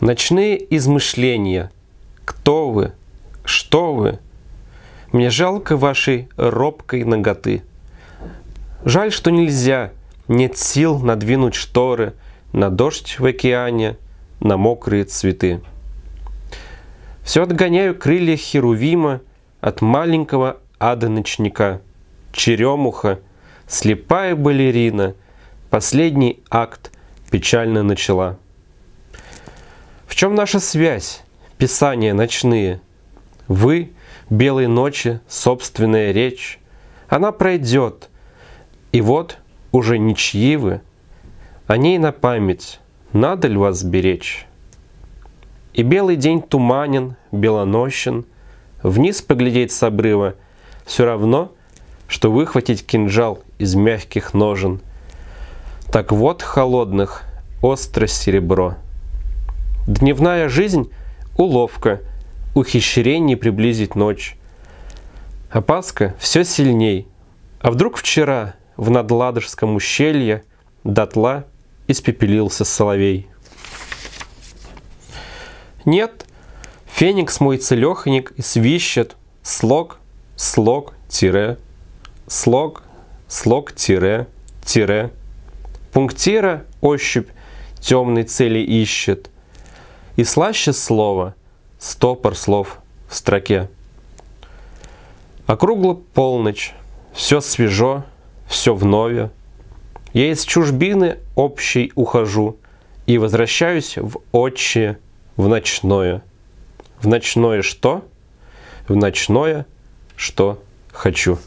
Ночные измышления. Кто вы? Что вы? Мне жалко вашей робкой ноготы. Жаль, что нельзя, нет сил надвинуть шторы на дождь в океане, на мокрые цветы. Все отгоняю крылья Херувима от маленького ада ночника. Черемуха, слепая балерина, последний акт печально начала. В чем наша связь? Писания ночные. Вы, белые ночи, собственная речь. Она пройдет. И вот уже ничьи вы. О ней на память. Надо ли вас беречь? И белый день туманен, белонощен. Вниз поглядеть с обрыва все равно, что выхватить кинжал из мягких ножен. Так вот холодных остро серебро. Дневная жизнь – уловка, ухищрение приблизить ночь. Опаска все сильней. А вдруг вчера в надладожском ущелье дотла испепелился соловей? Нет, феникс мой целеханик и свищет слог, слог, тире, слог, слог, тире, тире. Пунктира ощупь темной цели ищет – и слаще слова, стопор слов в строке. Округла полночь, все свежо, все вновь. Я из чужбины общей ухожу и возвращаюсь в отчие, в ночное. В ночное что? В ночное что хочу.